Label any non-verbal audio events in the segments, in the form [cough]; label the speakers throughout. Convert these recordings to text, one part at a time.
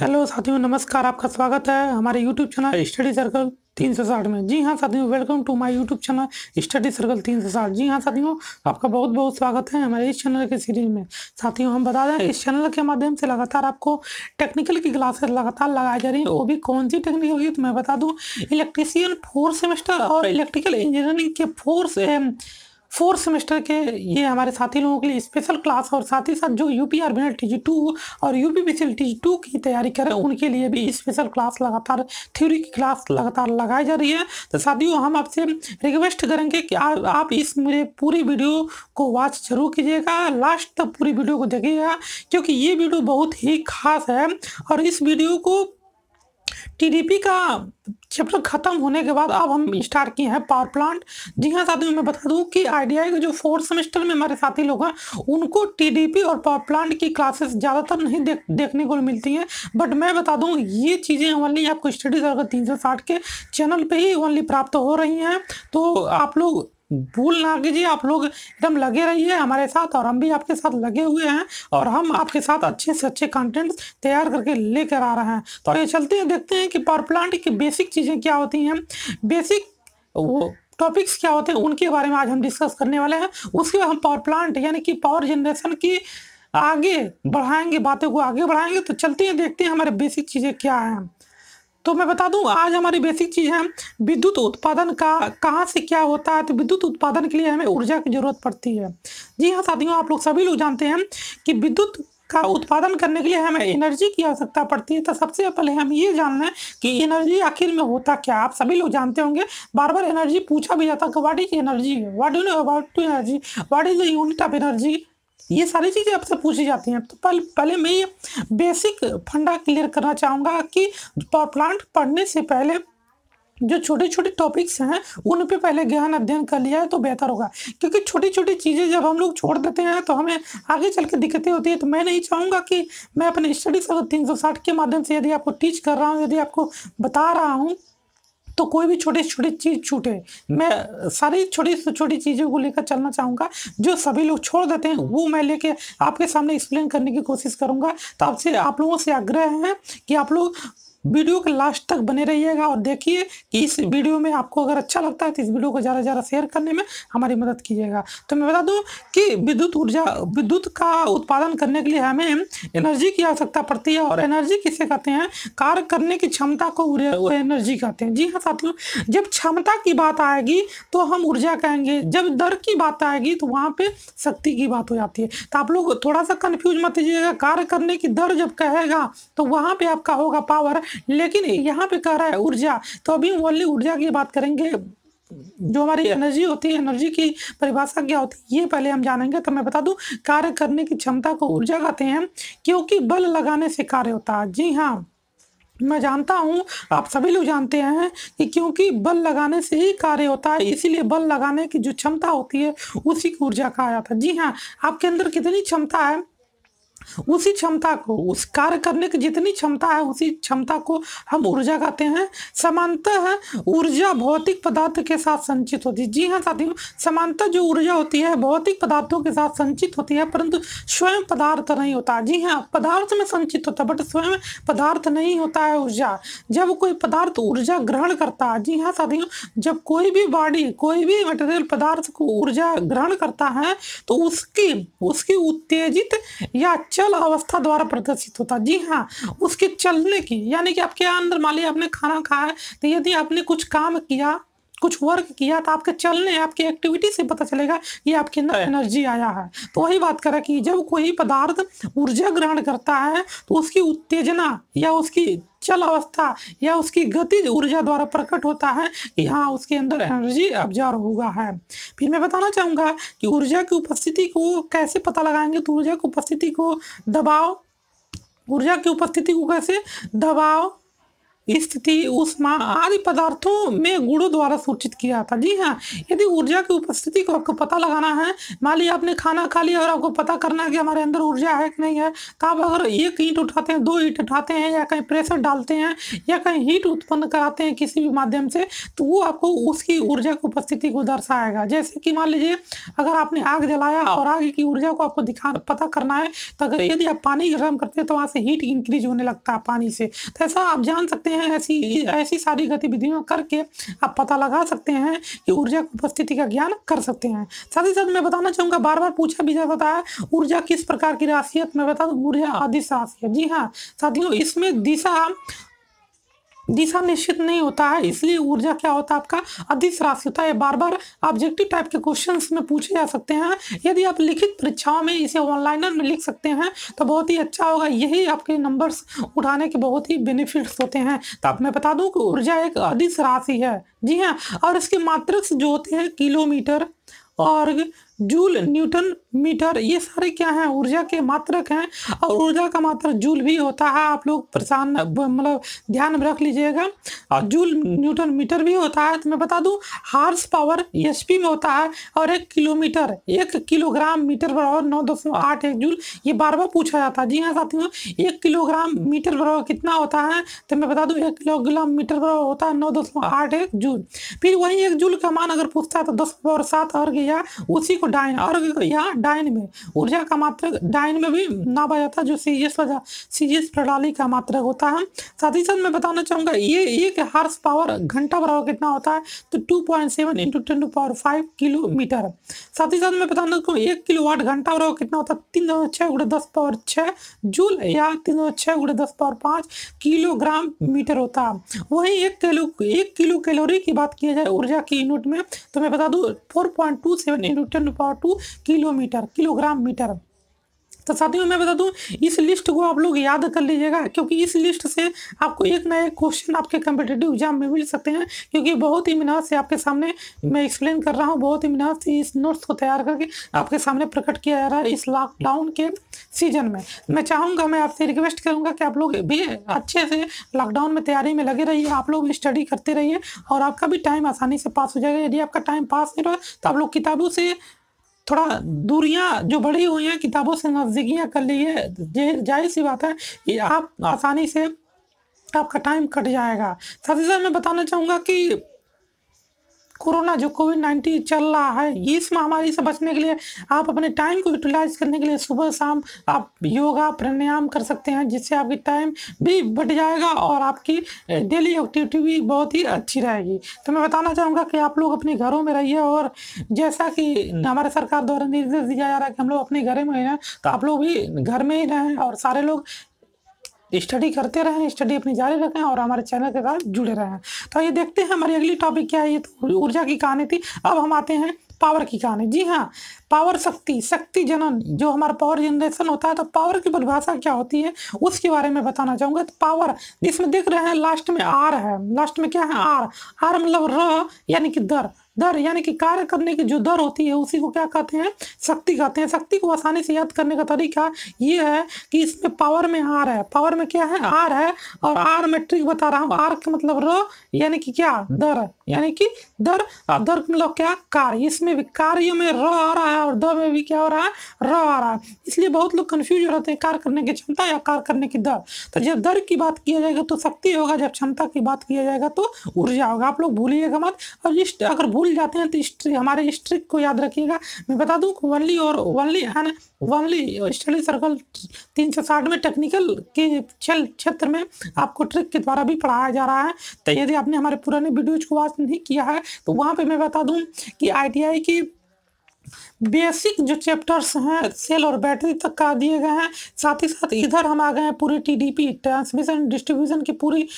Speaker 1: Hello साथियों नमस्कार आपका स्वागत है हमारे यूट्यूब चैनल स्टडी सर्कल तीन सौ साठ में जी हाँ साथियों welcome to my YouTube channel study circle तीन सौ साठ जी हाँ साथियों आपका बहुत बहुत स्वागत है हमारे इस चैनल के सीरीज में साथियों हम बता दें इस चैनल के माध्यम से लगातार आपको टेक्निकल की क्लासेस लगातार लगाई जा रही है तो वो भी कौन सी टेक्निकल की तो मैं बता दूँ इलेक्ट्रीसियन फोर्थ सेमेस्टर और इलेक्ट्रिकल इंजीनियरिंग के फोर्थ फोर्थ सेमेस्टर के ये हमारे साथी लोगों के लिए स्पेशल क्लास और साथ ही साथ जो U P R B L T G two और U P B C L T G two की तैयारी करें उनके लिए भी स्पेशल क्लास लगातार थ्योरी की क्लास लगातार लगाई जा रही है तो साथियों हम आपसे रिक्वेस्ट करेंगे कि आ, आप इस मेरे पूरी वीडियो को वॉच जरूर कीजिएगा लास्ट तक पूरी वीडियो को देखिएगा क्योंकि ये वीडियो बहुत ही खास है और इस वीडियो को टीडीपी का चैप्टर ख़त्म होने के बाद अब हम स्टार्ट हम्म। किए हैं पावर प्लांट जी हाँ साथियों मैं बता दूं कि आईडीआई के जो फोर्थ सेमेस्टर में हमारे साथी लोग हैं उनको टीडीपी और पावर प्लांट की क्लासेस ज़्यादातर नहीं देख देखने को मिलती हैं बट मैं बता दूं ये चीज़ें ओनली आपको स्टडीज अगर तीन के चैनल पर ही ओनली प्राप्त हो रही हैं तो, तो आप लोग भूल ना कीजिए आप लोग एकदम लगे रहिए हमारे साथ और हम भी आपके साथ लगे हुए हैं और हम आपके साथ अच्छे से अच्छे कंटेंट तैयार करके लेकर आ रहे हैं तो ये चलते हैं देखते हैं कि पावर प्लांट की बेसिक चीज़ें क्या होती हैं बेसिक वो टॉपिक्स क्या होते हैं उनके बारे में आज हम डिस्कस करने वाले हैं उसके बाद हम पावर प्लांट यानी कि पावर जनरेशन की आगे बढ़ाएंगे बातों को आगे बढ़ाएंगे तो चलते हैं देखते हैं हमारे बेसिक चीज़ें क्या हैं तो मैं बता दूं आज हमारी बेसिक चीज़ है विद्युत उत्पादन का कहाँ से क्या होता है तो विद्युत उत्पादन के लिए हमें ऊर्जा की ज़रूरत पड़ती है जी हाँ साथियों आप लोग सभी लोग जानते हैं कि विद्युत का उत्पादन करने के लिए हमें एनर्जी की आवश्यकता पड़ती है तो सबसे पहले हम ये जान लें कि एनर्जी आखिर में होता क्या आप सभी लोग जानते होंगे बार बार एनर्जी पूछा भी जाता है कि what is energy what do know about to energy what is the unit of energy ये सारी चीज़ें आपसे पूछी जाती हैं तो पहले पहले मैं ये बेसिक फंडा क्लियर करना चाहूँगा कि पावर प्लांट पढ़ने से पहले जो छोटे छोटे टॉपिक्स हैं उन पे पहले ज्ञान अध्ययन कर लिया है तो बेहतर होगा क्योंकि छोटी छोटी चीज़ें जब हम लोग छोड़ देते हैं तो हमें आगे चल के दिक्कतें होती है तो मैं नहीं चाहूँगा कि मैं अपने स्टडीज तीन सौ साठ के माध्यम से यदि आपको टीच कर रहा हूँ यदि आपको बता रहा हूँ तो कोई भी छोटी छोटी चीज़ छूटे मैं सारी छोटी छोटी चीज़ों को लेकर चलना चाहूंगा जो सभी लोग छोड़ देते हैं वो मैं लेके आपके सामने एक्सप्लेन करने की कोशिश करूंगा तो आपसे आप लोगों से आग्रह है कि आप लोग वीडियो के लास्ट तक बने रहिएगा और देखिए कि इस वीडियो में आपको अगर अच्छा लगता है तो इस वीडियो को ज़्यादा से ज़्यादा शेयर करने में हमारी मदद कीजिएगा तो मैं बता दूं कि विद्युत ऊर्जा विद्युत का उत्पादन करने के लिए हमें एनर्जी की आवश्यकता पड़ती है और एनर्जी किसे कहते हैं कार्य करने की क्षमता को एनर्जी कहते हैं जी हाँ साथियों जब क्षमता की बात आएगी तो हम ऊर्जा कहेंगे जब दर की बात आएगी तो वहाँ पर शक्ति की बात हो जाती है तो आप लोग थोड़ा सा कन्फ्यूज मत दीजिएगा कार्य करने की दर जब कहेगा तो वहाँ पर आपका होगा पावर लेकिन यहाँ पे कह रहा है ऊर्जा तो अभी ओनली ऊर्जा की बात करेंगे जो हमारी एनर्जी होती है एनर्जी की परिभाषा क्या होती है ये पहले हम जानेंगे तो मैं बता दूं कार्य करने की क्षमता को ऊर्जा कहते हैं क्योंकि बल लगाने से कार्य होता है जी हाँ मैं जानता हूँ आप सभी लोग जानते हैं कि क्योंकि बल लगाने से ही कार्य होता है इसीलिए बल लगाने की जो क्षमता होती है उसी की ऊर्जा कहा जाता है जी हाँ आपके अंदर कितनी क्षमता है उसी क्षमता को उस कार्य करने की जितनी क्षमता है उसी क्षमता को हम ऊर्जा कहते हैं समानतः ऊर्जा भौतिक पदार्थ के साथ संचित होती है जी हाँ साथियों समानता जो ऊर्जा होती है भौतिक पदार्थों के साथ संचित होती है परंतु स्वयं पदार्थ नहीं होता जी हाँ पदार्थ में संचित होता बट स्वयं पदार्थ नहीं होता है ऊर्जा जब कोई पदार्थ ऊर्जा ग्रहण करता है जी हाँ साथियों जब कोई भी बॉडी कोई भी मटेरियल पदार्थ को ऊर्जा ग्रहण करता है तो उसकी उसकी उत्तेजित या चल अवस्था द्वारा प्रदर्शित होता जी हाँ उसके चलने की यानी कि आपके अंदर मान लिया आपने खाना खाया तो यदि आपने कुछ काम किया कुछ वर्क किया तो आपके चलने आपके एक्टिविटी से पता चलेगा कि आपके अंदर एनर्जी आया है तो वही बात करें कि जब कोई पदार्थ ऊर्जा ग्रहण करता है तो उसकी उत्तेजना या उसकी चल अवस्था या उसकी गतिज ऊर्जा द्वारा प्रकट होता है यहाँ उसके अंदर एनर्जी अब्जॉर्व होगा है फिर मैं बताना चाहूँगा कि ऊर्जा की उपस्थिति को कैसे पता लगाएंगे तो ऊर्जा की उपस्थिति को दबाव ऊर्जा की उपस्थिति को कैसे दबाव स्थिति उष्मा आदि पदार्थों में गुणों द्वारा सूचित किया था जी हाँ यदि ऊर्जा की उपस्थिति को आपको पता लगाना है मान लीजिए आपने खाना खा लिया और आपको पता करना है कि हमारे अंदर ऊर्जा है कि नहीं है तो आप अगर एक ईट उठाते हैं दो ईट उठाते हैं या कहीं प्रेशर डालते हैं या कहीं हीट उत्पन्न कराते हैं किसी भी माध्यम से तो वो आपको उसकी ऊर्जा की उपस्थिति को दर्शाएगा जैसे कि मान लीजिए अगर आपने आग जलाया और आग की ऊर्जा को आपको दिखा पता करना है तो अगर यदि आप पानी गर्म करते हैं तो वहाँ से हीट इंक्रीज होने लगता है पानी से तो ऐसा आप जान सकते हैं हैं ऐसी ऐसी सारी गतिविधियों करके आप पता लगा सकते हैं कि ऊर्जा की उपस्थिति का ज्ञान कर सकते हैं साथ ही साथ मैं बताना चाहूँगा बार बार पूछा भी जाता है ऊर्जा किस प्रकार की राशियत तो मैं बता दूँ ऊर्जा है जी हाँ साथियों इसमें दिशा दिशा निश्चित नहीं होता है इसलिए ऊर्जा क्या होता है आपका अधिस राशि होता है बार बार ऑब्जेक्टिव टाइप के क्वेश्चन में पूछे जा सकते हैं यदि आप लिखित परीक्षाओं में इसे ऑनलाइनर में लिख सकते हैं तो बहुत ही अच्छा होगा यही आपके नंबर्स उठाने के बहुत ही बेनिफिट्स होते हैं तो आप मैं बता दूँ कि ऊर्जा एक अधिस राशि है जी हाँ और इसके मात्र जो होते हैं किलोमीटर और जूल न्यूटन मीटर ये सारे क्या हैं ऊर्जा के मात्रक हैं और ऊर्जा का मात्रक जूल भी होता है आप लोग परेशान मतलब ध्यान में रख लीजिएगा और जूल न्यूटन मीटर भी होता है तो मैं बता दूं हार्स पावर एस में होता है और एक किलोमीटर एक किलोग्राम मीटर बराबर नौ दशमलव आठ एक जूल ये बार बार पूछा जाता है जी हाँ साथियों एक किलोग्राम मीटर बराबर कितना होता है तो मैं बता दूँ एक किलोग्राम मीटर बराबर होता है नौ दशमलव आठ एक जूल फिर वही एक जूल का मान अगर पूछता है तो दस पावर सात और गया उसी को डाइन और यहाँ डाइन में ऊर्जा का मात्रक डाइन में भी नापा जाता है जो सी एस वजह सी एस प्रणाली का मात्रक होता है साथ ही साथ मैं बताना चाहूँगा ये एक हार्स पावर घंटा बराबर कितना होता है तो two point seven into ten to power five kilometre साथ ही साथ मैं बताना चाहूँगा एक किलो वाट घंटा बराबर कितना होता है तीन दशमलव छः गुड़े दस पावर छः जूल या तीन दशमलव छः गुड़े दस पावर पाँच किलोग्राम मीटर होता है वहीं एक किलो एक किलो कैलोरी की बात किया जाए ऊर्जा की यूनिट में तो मैं बता दूँ four point two seven into ten to power two kilometre kilogram metre तो साथियों मैं बता दूं इस लिस्ट को आप लोग याद कर लीजिएगा क्योंकि इस लिस्ट से आपको एक नए क्वेश्चन आपके कम्पिटेटिव एग्जाम में मिल सकते हैं क्योंकि बहुत ही मिनाज से आपके सामने मैं एक्सप्लेन कर रहा हूं बहुत ही मिनाज से इस नोट्स को तैयार करके आपके सामने प्रकट किया जा रहा है इस लॉकडाउन के सीजन में मैं चाहूँगा मैं आपसे रिक्वेस्ट करूँगा कि आप लोग भी अच्छे से लॉकडाउन में तैयारी में लगे रहिए आप लोग स्टडी करते रहिए और आपका भी टाइम आसानी से पास हो जाएगा यदि आपका टाइम पास नहीं रहा तो आप लोग किताबों से थोड़ा दूरियां जो बढ़ी हुई हैं किताबों से नजदीकियाँ कर ली है जाहिर सी बात है कि आप आसानी से आपका टाइम कट जाएगा साथ ही साथ मैं बताना चाहूँगा कि कोरोना जो कोविड नाइन्टीन चल रहा है इस महामारी से बचने के लिए आप अपने टाइम को यूटिलाइज करने के लिए सुबह शाम आप योगा प्राणायाम कर सकते हैं जिससे आपकी टाइम भी बढ़ जाएगा और आपकी डेली एक्टिविटी भी बहुत ही अच्छी रहेगी तो मैं बताना चाहूँगा कि आप लोग अपने घरों में रहिए और जैसा कि हमारे सरकार द्वारा निर्देश दिया जा रहा है कि हम लोग अपने घर में रहें तो आप लोग भी घर में ही रहें और सारे लोग स्टडी करते रहें स्टडी अपनी जारी रखें और हमारे चैनल के साथ जुड़े रहें तो ये देखते हैं हमारी अगली टॉपिक क्या है ये तो ऊर्जा की कहानी थी अब हम आते हैं पावर की कहानी जी हाँ पावर शक्ति शक्ति जनन जो हमारा पावर जनरेशन होता है तो पावर की परिभाषा क्या होती है उसके बारे में बताना चाहूँगा तो पावर जिसमें देख रहे हैं लास्ट में आर है लास्ट में क्या है आर आर मतलब र यानी कि दर दर यानी कि कार्य करने की जो दर होती है उसी को क्या कहते हैं शक्ति कहते हैं शक्ति को आसानी से याद करने का तरीका ये है कि इसमें पावर में आर है पावर में क्या है आर हाँ। है और आर हाँ। मैट्रिक बता रहा हूँ आर हाँ। का मतलब र यानी कि क्या दर हम्म। यानी कि दर हाँ। दर मतलब क्या कार्य इसमें भी कार्य में र आ रहा है और द में भी क्या हो रहा है र आ रहा है इसलिए बहुत लोग कन्फ्यूज हो रहते हैं कार्य करने की क्षमता या कार्य करने की दर तो जब दर की बात किया जाएगा तो शक्ति होगा जब क्षमता की बात किया जाएगा तो ऊर्जा होगा आप लोग भूलिएगा मत और अगर भूल जाते हैं तो स्ट्रिक हमारे हिस्ट्रिक को याद रखिएगा मैं बता दूँ वनली और वनली है वनली स्टडी सर्कल तीन सौ साठ में टेक्निकल के क्षेत्र में आपको ट्रिक के द्वारा भी पढ़ाया जा रहा है तो, तो यदि आपने हमारे पुराने वीडियोज को वॉच नहीं किया है तो वहाँ पे मैं बता दूँ कि आई की बेसिक जो चैप्टर्स हैं सेल और बैटरी तक का दिए गए हैं साथ ही साथ इधर हम आ गए हैं पूरी टीडीपी ट्रांसमिशन डिस्ट्रीब्यूशन की पूरी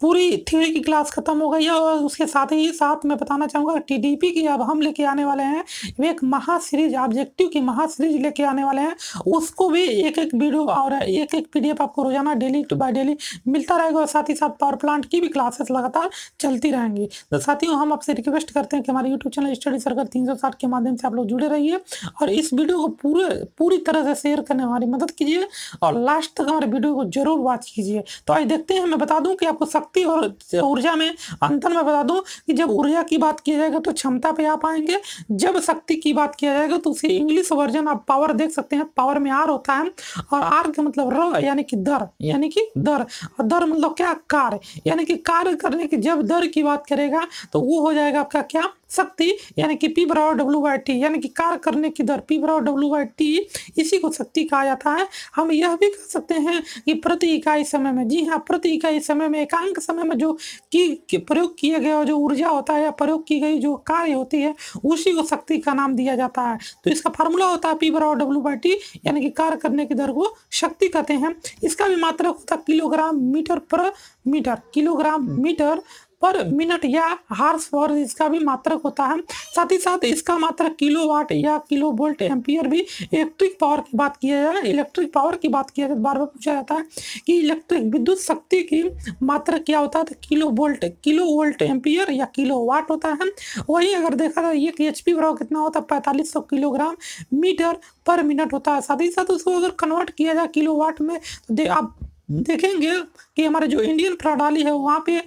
Speaker 1: पूरी थ्योरी की क्लास खत्म हो गई है और उसके साथ ही साथ मैं बताना चाहूँगा टीडीपी की अब हम लेके आने वाले हैं वे एक महा सीरीज ऑब्जेक्टिव की महा सीरीज लेके आने वाले हैं उसको भी एक एक वीडियो और एक एक पीडीएफ आपको रोजाना डेली बाय डेली मिलता रहेगा और साथ ही साथ पावर प्लांट की भी क्लासेस लगातार चलती रहेंगी तो साथियों हम आपसे रिक्वेस्ट करते हैं कि हमारे यूट्यूब चैनल स्टडी सर्कल तीन के माध्यम से आप लोग जुड़े रहिए और इस वीडियो को पूरे पूरी तरह से शेयर करने हमारी मदद कीजिए और लास्ट तक हमारे वीडियो को जरूर वॉच कीजिए तो आज देखते हैं मैं बता दूँ कि आपको सब शक्ति और ऊर्जा में अंतर मैं बता दूं कि जब ऊर्जा की बात किया जाएगा तो क्षमता पे आ पाएंगे जब शक्ति की बात किया जाएगा तो उसे इंग्लिश वर्जन आप पावर देख सकते हैं पावर में आर होता है और आर का मतलब र यानी कि दर यानी कि दर और दर मतलब क्या कार्य यानी कि कार्य करने की जब दर की बात करेगा तो वो हो जाएगा आपका क्या शक्ति यानी कि पी बराबर डब्ल्यू बाई टी यानी कि कार्य करने की दर पी बराबर डब्ल्यू बाई टी इसी को शक्ति कहा जाता है हम यह भी कह सकते हैं कि प्रति इकाई समय में जी हाँ प्रति इकाई समय में एकांक समय में जो की प्रयोग किया गया जो ऊर्जा होता है या प्रयोग की गई जो कार्य होती है उसी को शक्ति का नाम दिया जाता है तो इसका फार्मूला होता है पी बराबर डब्ल्यू बाई टी यानी कि कार्य करने की दर को शक्ति कहते हैं इसका भी मात्रक होता है किलोग्राम मीटर पर मीटर किलोग्राम मीटर पर मिनट या हार्स पावर इसका भी मात्रक होता है साथ ही साथ इसका मात्रक किलो वाट या किलो वोल्ट एम्पियर भी इलेक्ट्रिक पावर की बात किया जाए इलेक्ट्रिक पावर की बात किया जाए बार बार पूछा जाता है कि इलेक्ट्रिक विद्युत शक्ति की मात्रक क्या होता है तो kilo volt kilo volt ampere या किलो वाट होता है वही अगर देखा जाए एक एच पी बराबर कितना होता है पैंतालीस सौ किलोग्राम मीटर पर मिनट होता है साथ ही साथ उसको अगर कन्वर्ट किया जाए किलो वाट में तो दे, आप देखेंगे कि हमारे जो इंडियन प्रणाली है वहाँ पे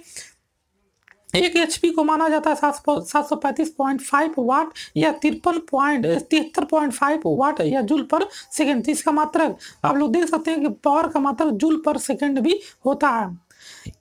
Speaker 1: एक एच को माना जाता है सात सात सौ पैंतीस पॉइंट फाइव वाट या तिरपन पॉइंट तिहत्तर पॉइंट फाइव वाट या जूल पर सेकेंड तो इसका मात्रक मतलब आप लोग देख सकते हैं कि पावर का मात्रक मतलब जूल पर सेकेंड भी होता है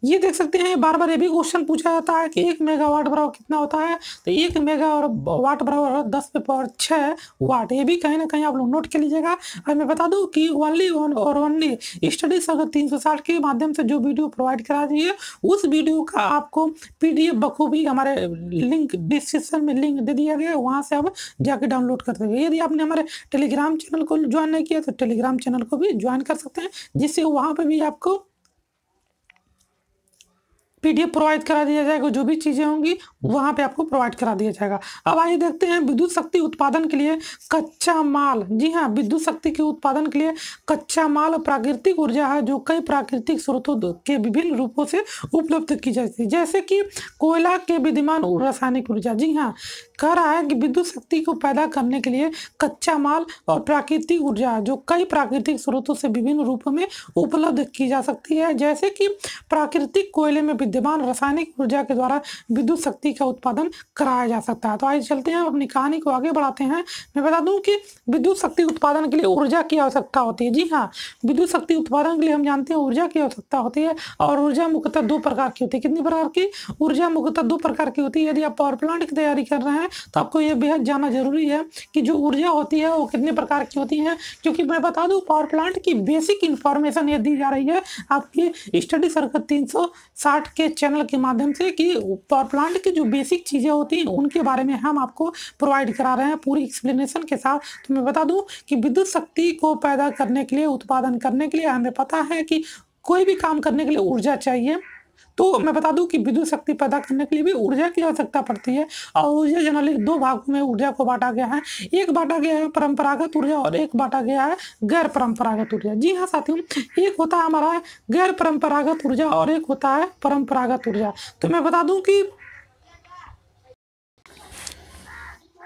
Speaker 1: ये देख सकते हैं बार बार ये भी क्वेश्चन पूछा जाता है कि एक मेगावाट बराबर कितना होता है तो एक मेगा और वाट बराबर दस पे पावर छः वाट ये भी कहीं ना कहीं आप लोग नोट कर लीजिएगा और मैं बता दूं कि ओनली वन और ओनली स्टडीज अगर तीन सौ साठ के माध्यम से जो वीडियो प्रोवाइड करा दी है उस वीडियो का आपको पी डी एफ बखूबी हमारे लिंक डिस्क्रिप्शन में लिंक दे दिया गया वहाँ से आप जाके डाउनलोड कर सकते यदि आपने हमारे टेलीग्राम चैनल को ज्वाइन नहीं किया तो टेलीग्राम चैनल को भी ज्वाइन कर सकते हैं जिससे वहाँ पर भी आपको पीडीएफ प्रोवाइड करा दिया जाएगा जो भी चीज़ें होंगी वहां पे आपको प्रोवाइड करा दिया जाएगा अब आइए देखते हैं विद्युत शक्ति उत्पादन के लिए कच्चा माल जी हाँ विद्युत शक्ति के उत्पादन के लिए कच्चा माल प्राकृतिक ऊर्जा है जो कई प्राकृतिक स्रोतों के विभिन्न रूपों से उपलब्ध की जाती है जैसे कि कोयला के विद्यमान रासायनिक ऊर्जा जी हाँ कह रहा है कि विद्युत शक्ति को पैदा करने के लिए कच्चा माल और प्राकृतिक ऊर्जा जो कई प्राकृतिक स्रोतों से विभिन्न रूपों में उपलब्ध की जा सकती है जैसे कि प्राकृतिक कोयले में विद्यमान रासायनिक ऊर्जा के द्वारा विद्युत शक्ति का उत्पादन कराया जा सकता है तो आइए चलते हैं अपनी कहानी को आगे बढ़ाते हैं मैं बता दूँ कि विद्युत शक्ति उत्पादन के लिए ऊर्जा की आवश्यकता होती है जी हाँ विद्युत शक्ति उत्पादन के लिए हम जानते हैं ऊर्जा की आवश्यकता होती है और ऊर्जा मुख्यतः दो प्रकार की होती है कितनी प्रकार की ऊर्जा मुख्यतः दो प्रकार की होती है यदि आप पावर प्लांट की तैयारी कर रहे हैं तो आपको ये बेहद जानना जरूरी है कि जो ऊर्जा होती है वो कितने प्रकार की होती है क्योंकि मैं बता दूँ पावर प्लांट की बेसिक इन्फॉर्मेशन ये दी जा रही है आपके स्टडी सर्कल तीन के चैनल के माध्यम से कि पावर प्लांट की जो बेसिक चीज़ें होती हैं उनके बारे में हम आपको प्रोवाइड करा रहे हैं पूरी एक्सप्लेनेशन के साथ तो मैं बता दूँ कि विद्युत शक्ति को पैदा करने के लिए उत्पादन करने के लिए हमें पता है कि कोई भी काम करने के लिए ऊर्जा चाहिए तो मैं बता दूं कि विद्युत शक्ति पैदा करने के लिए भी ऊर्जा की आवश्यकता पड़ती है और ऊर्जा जनरली दो भागों में ऊर्जा को बांटा गया है एक बांटा गया है परंपरागत ऊर्जा और एक बांटा गया है गैर परंपरागत ऊर्जा जी हाँ साथियों एक होता है हमारा गैर परंपरागत ऊर्जा और एक होता है परंपरागत ऊर्जा तो मैं बता दूं कि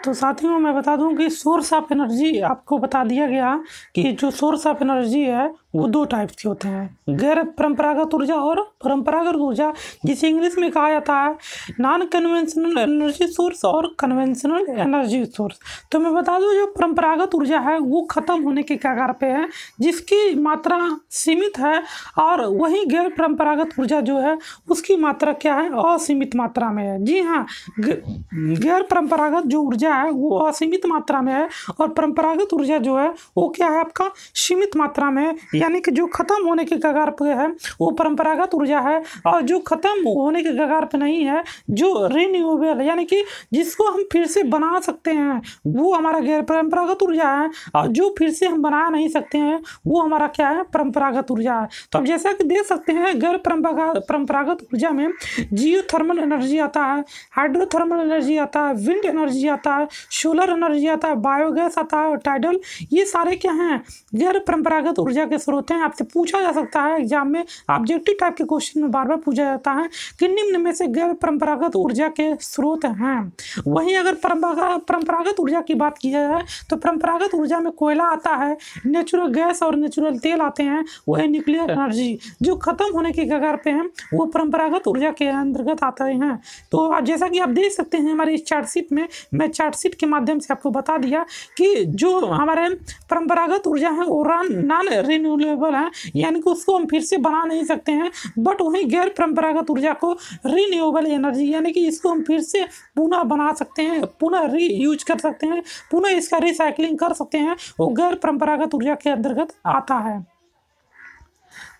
Speaker 1: तो साथियों मैं बता दूं कि सोर्स ऑफ एनर्जी आपको बता दिया गया कि जो सोर्स ऑफ एनर्जी है वो दो टाइप्स के होते हैं गैर परंपरागत ऊर्जा और परंपरागत ऊर्जा जिसे इंग्लिश में कहा जाता है नॉन कन्वेंशनल एनर्जी सोर्स और कन्वेंशनल एनर्जी सोर्स तो मैं बता दूं जो परंपरागत ऊर्जा है वो ख़त्म होने के कगार पे है जिसकी मात्रा सीमित है और वही गैर परंपरागत ऊर्जा जो है उसकी मात्रा क्या है असीमित मात्रा में है जी हाँ गैर परंपरागत जो ऊर्जा है वो असीमित मात्रा में है और परंपरागत ऊर्जा जो है वो क्या है आपका सीमित मात्रा में है यानी कि जो ख़त्म होने के कगार पर है वो परंपरागत ऊर्जा है और जो ख़त्म होने के कगार पर नहीं है जो रिन्यूएबल यानी कि जिसको हम फिर से बना सकते हैं वो हमारा गैर परंपरागत ऊर्जा है और जो फिर से हम बना नहीं सकते हैं वो हमारा क्या है परंपरागत ऊर्जा है तो अब जैसा कि देख सकते हैं गैर परंपरागत ऊर्जा में जियो थर्मल एनर्जी आता है हाइड्रोथर्मल एनर्जी आता है विंड एनर्जी आता है सोलर एनर्जी आता है बायोगैस आता है टाइडल ये सारे क्या हैं गैर परंपरागत ऊर्जा के स्रोत पेपर होते हैं आपसे पूछा जा सकता है एग्जाम में ऑब्जेक्टिव टाइप के क्वेश्चन में बार बार पूछा जाता है कि निम्न में से गैर परंपरागत तो ऊर्जा के स्रोत हैं वहीं अगर परंपरागत ऊर्जा की बात की जाए तो परंपरागत ऊर्जा में कोयला आता है नेचुरल गैस और नेचुरल तेल आते हैं वह न्यूक्लियर एनर्जी जो ख़त्म होने के कगार पे हैं वो परंपरागत ऊर्जा के अंतर्गत आते हैं तो जैसा कि आप देख सकते हैं हमारे इस चार्टशीट में मैं चार्टशीट के माध्यम से आपको बता दिया कि जो तो हाँ। हमारे परंपरागत ऊर्जा है वो नॉन रिन्यूल [clears throat] रिन्यूएबल है यानी कि उसको हम फिर से बना नहीं सकते हैं बट वहीं गैर परंपरागत ऊर्जा को रिन्यूएबल एनर्जी यानी कि इसको हम फिर से पुनः बना सकते हैं पुनः री यूज कर सकते हैं पुनः इसका रिसाइकलिंग कर सकते हैं वो गैर परंपरागत ऊर्जा के अंतर्गत आता है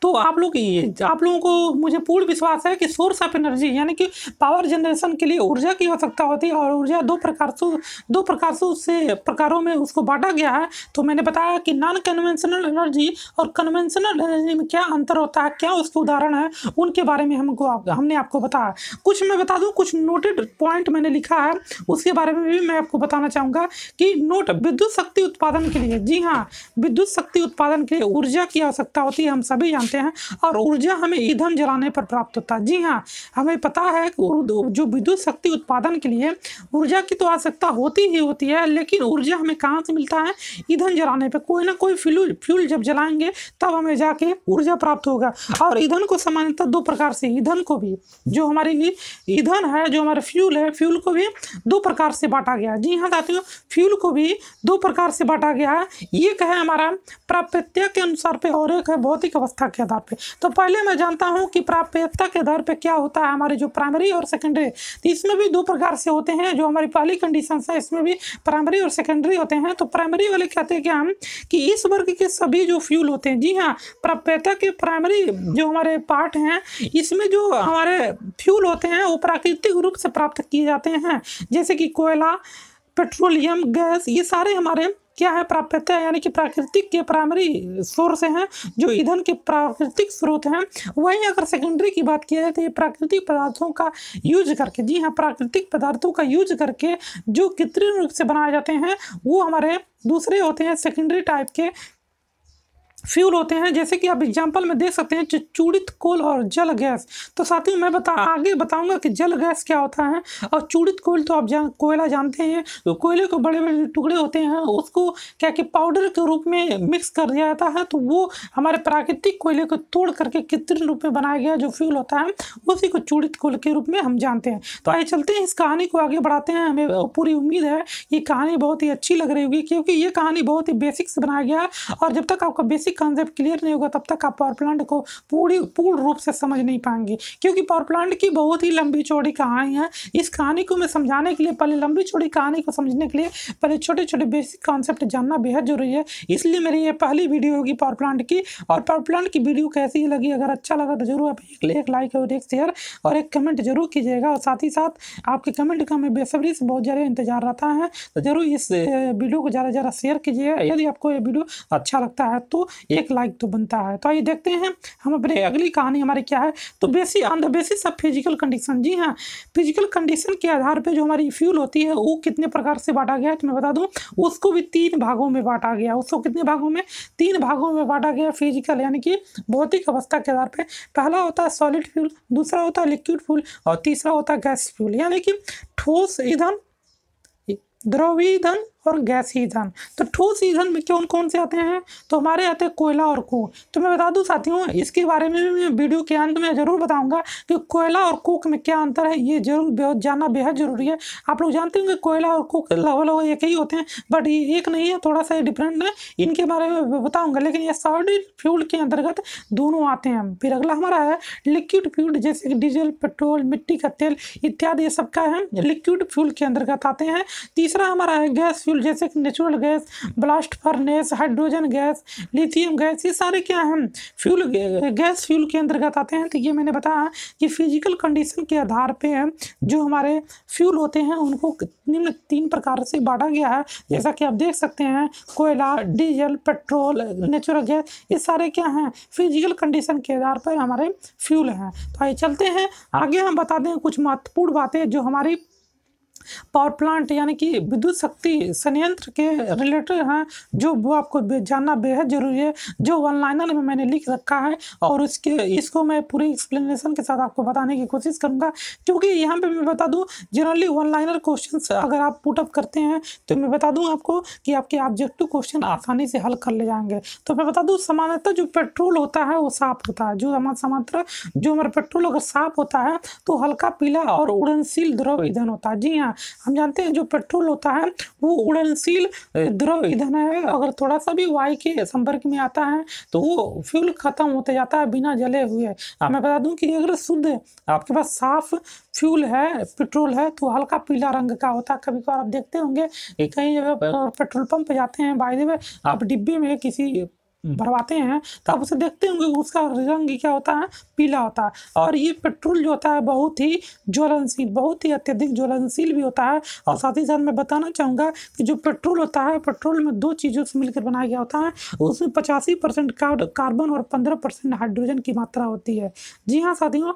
Speaker 1: तो आप लोग ये आप लोगों को मुझे पूर्ण विश्वास है कि सोर्स ऑफ एनर्जी यानी कि पावर जनरेशन के लिए ऊर्जा की आवश्यकता होती है और ऊर्जा दो प्रकार से दो प्रकार से उससे प्रकारों में उसको बांटा गया है तो मैंने बताया कि नॉन कन्वेंशनल एनर्जी और कन्वेंशनल एनर्जी में क्या अंतर होता है क्या उसके उदाहरण है उनके बारे में हमको आप, हमने आपको बताया कुछ मैं बता दूँ कुछ नोटेड पॉइंट मैंने लिखा है उसके बारे में भी मैं आपको बताना चाहूँगा कि नोट विद्युत शक्ति उत्पादन के लिए जी हाँ विद्युत शक्ति उत्पादन के लिए ऊर्जा की आवश्यकता होती है हम सभी जानते मिलते हैं और ऊर्जा हमें ईंधन जलाने पर प्राप्त होता है जी हाँ हमें पता है कि जो विद्युत शक्ति उत्पादन के लिए ऊर्जा की तो आवश्यकता होती ही होती है लेकिन ऊर्जा हमें कहाँ से मिलता है ईंधन जलाने पर कोई ना कोई फ्यूल फ्यूल जब जलाएंगे तब हमें जाके ऊर्जा प्राप्त होगा और ईंधन को सामान्यतः दो प्रकार से ईंधन को भी जो हमारी ईंधन है जो हमारा फ्यूल है फ्यूल को भी दो प्रकार से बांटा गया जी हाँ साथियों फ्यूल को भी दो प्रकार से बांटा गया है एक है हमारा प्राप्त के अनुसार पे और एक है भौतिक अवस्था के के आधार पे तो पहले मैं जानता हूँ कि प्राप्यता के आधार पे क्या होता है हमारे जो प्राइमरी और सेकेंडरी तो इसमें भी दो प्रकार से होते हैं जो हमारी पहली कंडीशन है इसमें भी प्राइमरी और सेकेंडरी होते हैं तो प्राइमरी वाले कहते हैं कि हम कि इस वर्ग के सभी जो फ्यूल होते हैं जी हाँ प्राप्यता के प्राइमरी जो हमारे पार्ट हैं इसमें जो हमारे फ्यूल होते हैं वो प्राकृतिक रूप से प्राप्त किए जाते हैं जैसे कि कोयला पेट्रोलियम गैस ये सारे हमारे क्या है प्राप्यता यानी कि प्राकृतिक के प्राइमरी सोर्स हैं जो ईंधन के प्राकृतिक स्रोत हैं वहीं अगर सेकेंडरी की बात किया जाए तो ये प्राकृतिक पदार्थों का यूज करके जी हाँ प्राकृतिक पदार्थों का यूज करके जो कृत्रिम रूप से बनाए जाते हैं वो हमारे दूसरे होते हैं सेकेंडरी टाइप के फ्यूल होते हैं जैसे कि आप एग्जाम्पल में देख सकते हैं चूड़ित कोल और जल गैस तो साथियों मैं बता आगे बताऊंगा कि जल गैस क्या होता है और चूड़ित कोल तो आप जान कोयला जानते हैं तो कोयले को बड़े बड़े टुकड़े होते हैं उसको क्या कि पाउडर के रूप में मिक्स कर दिया जाता है तो वो हमारे प्राकृतिक कोयले को तोड़ करके कृत्रिम रूप में बनाया गया जो फ्यूल होता है उसी को चूड़ित कोल के रूप में हम जानते हैं तो आइए चलते हैं इस कहानी को आगे बढ़ाते हैं हमें पूरी उम्मीद है ये कहानी बहुत ही अच्छी लग रही होगी क्योंकि ये कहानी बहुत ही बेसिक से बनाया गया है और जब तक आपका बेसिक बेसिक कॉन्सेप्ट क्लियर नहीं होगा तब तक आप पावर प्लांट को पूरी पूर्ण रूप से समझ नहीं पाएंगे क्योंकि पावर प्लांट की बहुत ही लंबी चौड़ी कहानी है इस कहानी को मैं समझाने के लिए पहले लंबी चौड़ी कहानी को समझने के लिए पहले छोटे छोटे बेसिक कॉन्सेप्ट जानना बेहद जरूरी है इसलिए मेरी ये पहली वीडियो होगी पावर प्लांट की और पावर प्लांट की वीडियो कैसी लगी अगर अच्छा लगा तो जरूर आप एक लाइक और एक शेयर और एक कमेंट जरूर कीजिएगा और साथ ही साथ आपके कमेंट का मैं बेसब्री से बहुत ज़्यादा इंतजार रहता है तो जरूर इस वीडियो को ज़्यादा से ज़्यादा शेयर कीजिएगा यदि आपको ये वीडियो अच्छा लगता है तो एक लाइक तो बनता है तो आइए देखते हैं हम अपने अगली कहानी हमारी क्या है तो basic on the basis of physical condition जी हाँ फिजिकल कंडीशन के आधार पर जो हमारी फ्यूल होती है वो कितने प्रकार से बांटा गया है तो मैं बता दूँ उसको भी तीन भागों में बांटा गया उसको कितने भागों में तीन भागों में बांटा गया फिजिकल यानी कि भौतिक अवस्था के आधार पर पहला होता है सॉलिड फ्यूल दूसरा होता है लिक्विड फ्यूल और तीसरा होता है गैस फ्यूल यानी कि ठोस ईंधन द्रव ईंधन और गैस सीजन तो ठोस सीजन में कौन कौन से आते हैं तो हमारे आते हैं कोयला और कूक तो मैं बता दूँ साथियों इसके बारे में भी मैं वीडियो के अंत में ज़रूर बताऊंगा कि कोयला और कोक में क्या अंतर है ये जरूर जानना बेहद ज़रूरी है आप लोग जानते होंगे कोयला और कोक लगभग लगभग एक ही होते हैं बट ये एक नहीं है थोड़ा सा डिफरेंट है इनके बारे में बताऊँगा लेकिन ये सॉलिड फ्यूल के अंतर्गत दोनों आते हैं फिर अगला हमारा है लिक्विड फ्यूल जैसे कि डीजल पेट्रोल मिट्टी का तेल इत्यादि ये सबका है लिक्विड फ्यूल के अंतर्गत आते हैं तीसरा हमारा है गैस फ्यूल मॉलिक्यूल जैसे कि natural gas blast furnace hydrogen gas lithium gas ये सारे क्या हैं फ्यूल गैस फ्यूल के अंतर्गत आते हैं तो ये मैंने बताया कि फिजिकल कंडीशन के आधार पर जो हमारे फ्यूल होते हैं उनको निम्न तीन प्रकार से बांटा गया है जैसा कि आप देख सकते हैं कोयला डीजल पेट्रोल नेचुरल गैस ये सारे क्या हैं फिजिकल कंडीशन के आधार पर हमारे फ्यूल हैं तो आइए चलते हैं आगे हम बता दें कुछ महत्वपूर्ण बातें जो हमारी पावर प्लांट यानी कि विद्युत शक्ति संयंत्र के रिलेटेड हैं जो वो आपको जानना बेहद ज़रूरी है जो वन लाइनर में मैंने लिख रखा है और उसके इसको मैं पूरी एक्सप्लेनेशन के साथ आपको बताने की कोशिश करूंगा क्योंकि यहाँ पे मैं बता दूँ जनरली वन लाइनर क्वेश्चन अगर आप पुटअप करते हैं तो मैं बता दूँ आपको कि आपके ऑब्जेक्टिव क्वेश्चन आसानी से हल कर ले जाएंगे तो मैं बता दूँ सामान्यतः जो पेट्रोल होता है वो साफ होता है जो हमारा सामान्यतः जो हमारा पेट्रोल अगर साफ होता है तो हल्का पीला और उड़नशील द्रव ईंधन होता है जी हाँ ना हम जानते हैं जो पेट्रोल होता है वो उड़नशील द्रव ईंधन है अगर थोड़ा सा भी वायु के संपर्क में आता है तो वो फ्यूल ख़त्म होते जाता है बिना जले हुए हाँ। मैं बता दूं कि अगर शुद्ध आपके पास साफ फ्यूल है पेट्रोल है तो हल्का पीला रंग का होता है कभी कभार आप देखते होंगे कहीं जगह पेट्रोल पंप जाते हैं बाई द हाँ। आप डिब्बे में किसी हम्म। भरवाते हैं तो आप उसे देखते होंगे उसका रंग क्या होता है पीला होता है हाँ। और ये पेट्रोल जो होता है बहुत ही ज्वलनशील बहुत ही अत्यधिक ज्वलनशील भी होता है हाँ। और साथ ही साथ मैं बताना चाहूँगा कि जो पेट्रोल होता है पेट्रोल में दो चीज़ों से मिलकर बनाया गया होता है उसमें पचासी परसेंट कार्बन और पंद्रह परसेंट हाइड्रोजन की मात्रा होती है जी हाँ साथियों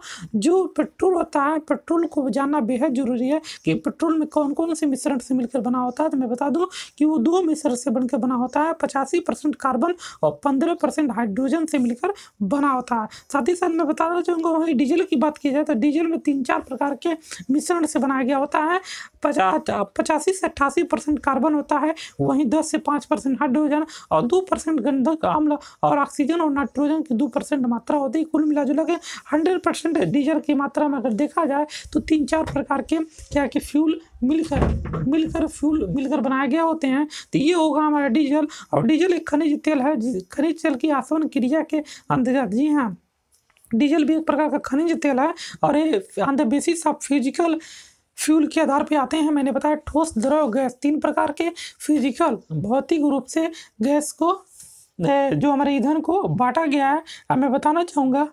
Speaker 1: जो पेट्रोल होता है पेट्रोल को जानना बेहद ज़रूरी है कि पेट्रोल में कौन कौन से मिश्रण से मिलकर बना होता है तो मैं बता दूँ कि वो दो मिश्रण से बनकर बना होता है पचासी परसेंट कार्बन और पंद्रह परसेंट हाइड्रोजन से मिलकर बना होता है साथ ही साथ मैं बता रहा जो वहीं डीजल की बात की जाए तो डीजल में तीन चार प्रकार के मिश्रण से बनाया गया होता है पचास हाँ। तो पचासी से अट्ठासी परसेंट कार्बन होता है वहीं दस से पाँच परसेंट हाइड्रोजन और दो परसेंट गंधक हाँ। अम्ल और ऑक्सीजन और नाइट्रोजन की दो परसेंट मात्रा होती है कुल मिला जुला के हंड्रेड परसेंट डीजल की मात्रा में अगर देखा जाए तो तीन चार प्रकार के क्या कि फ्यूल मिलकर मिलकर फ्यूल मिलकर बनाए गए होते हैं तो ये होगा हमारा डीजल और डीजल एक खनिज तेल है खनिज तेल की आसवन क्रिया के अंतर्गत जी हाँ डीजल भी एक प्रकार का खनिज तेल है और ये on the basis of physical fuel के आधार पर आते हैं मैंने बताया ठोस द्रव गैस तीन प्रकार के फिजिकल भौतिक रूप से गैस को जो हमारे ईंधन को बांटा गया है अब मैं बताना चाहूँगा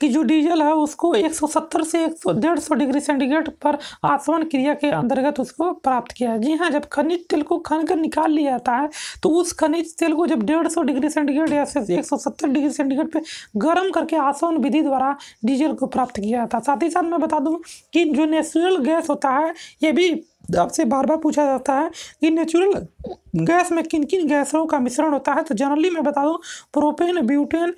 Speaker 1: कि जो डीजल है उसको 170 से एक डेढ़ सौ डिग्री सेंटीग्रेड पर आसवन क्रिया के अंतर्गत उसको प्राप्त किया है जी हाँ जब खनिज तेल को खन कर निकाल लिया जाता है तो उस खनिज तेल को जब डेढ़ सौ डिग्री सेंटीग्रेड या एक सौ सत्तर डिग्री सेंटीग्रेड पे गर्म करके आसवन विधि द्वारा डीजल को प्राप्त किया जाता है साथ ही साथ मैं बता दूँ कि जो नेचुरल गैस होता है ये भी आपसे बार बार पूछा जाता है कि नेचुरल गैस में किन किन गैसों का मिश्रण होता है तो जनरली मैं बता दूँ प्रोपेन ब्यूटेन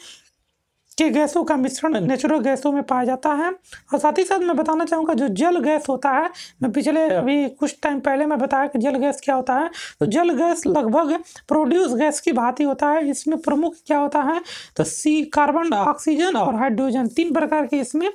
Speaker 1: के गैसों का मिश्रण नेचुरल गैसों में पाया जाता है और साथ ही साथ मैं बताना चाहूँगा जो जल गैस होता है मैं पिछले अच्छा। अभी कुछ टाइम पहले मैं बताया कि जल गैस क्या होता है तो अच्छा। जल गैस लगभग प्रोड्यूस गैस की भांति होता है इसमें प्रमुख क्या होता है तो सी कार्बन ऑक्सीजन और हाइड्रोजन तीन प्रकार के इसमें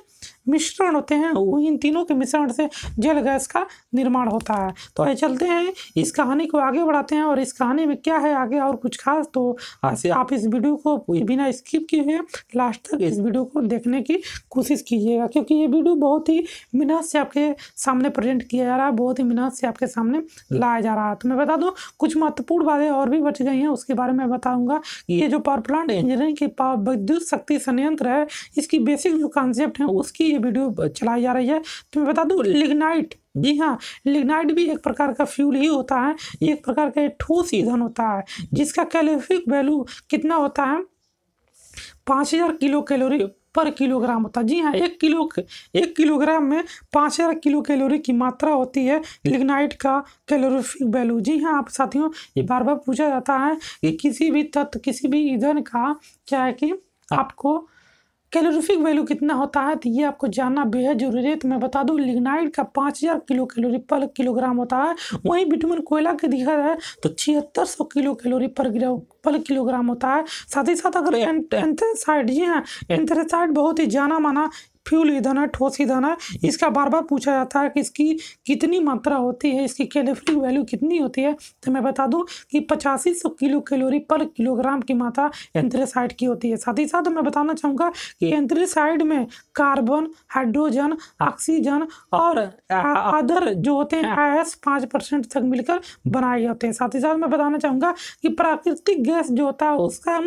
Speaker 1: मिश्रण होते हैं इन तीनों के मिश्रण से जल गैस का निर्माण होता है तो आइए चलते हैं इस कहानी को आगे बढ़ाते हैं और इस कहानी में क्या है आगे और कुछ खास तो ऐसे आप इस वीडियो को बिना स्किप किए हुए लास्ट तक इस वीडियो को देखने की कोशिश कीजिएगा क्योंकि ये वीडियो बहुत ही मिनाज से आपके सामने प्रेजेंट किया जा रहा है बहुत ही मिनाज से आपके सामने लाया जा रहा है तो मैं बता दूँ कुछ महत्वपूर्ण बातें और भी बच गई हैं उसके बारे में बताऊँगा ये जो पावर प्लांट इंजीनियरिंग की विद्युत शक्ति संयंत्र है इसकी बेसिक जो कॉन्सेप्ट है उसकी ये वीडियो चलाई जा रही है तो मैं बता दूँ लिग्नाइट जी हाँ लिग्नाइट भी एक प्रकार का फ्यूल ही होता है ये एक प्रकार का ठोस ईंधन होता है जिसका कैलोरिफिक वैल्यू कितना होता है पाँच हज़ार किलो कैलोरी पर किलोग्राम होता है जी हाँ एक किलो एक किलोग्राम में पाँच हज़ार किलो कैलोरी की मात्रा होती है लिग्नाइट का कैलोरिफिक वैल्यू जी हाँ आप साथियों ये बार बार पूछा जाता है कि किसी भी तत्व किसी भी ईंधन का क्या है कि आपको कैलोरीफिक वैल्यू कितना होता है तो ये आपको जानना बेहद जरूरी है तो मैं बता दूँ लिग्नाइट का पाँच हज़ार किलो कैलोरी पर किलोग्राम होता है वहीं बिटुमन कोयला के दिखा है तो छिहत्तर सौ किलो कैलोरी पर पर किलोग्राम होता है साथ ही साथ अगर एंथेसाइड जी हाँ एंथेसाइड बहुत ही जाना माना फ्यूल ईंधन है ठोस ईंधन है इसका बार बार पूछा जाता है कि इसकी कितनी मात्रा होती है इसकी कैलोरी वैल्यू कितनी होती है तो मैं बता दूं कि पचासी सौ किलो कैलोरी पर किलोग्राम की मात्रा एंथ्रेसाइड की होती है साथ ही साथ मैं बताना चाहूँगा कि एंथ्रेसाइड में कार्बन हाइड्रोजन ऑक्सीजन और अदर जो होते हैं आयस पाँच परसेंट तक मिलकर बनाए होते हैं साथ ही साथ मैं बताना चाहूँगा कि प्राकृतिक गैस जो होता है उसका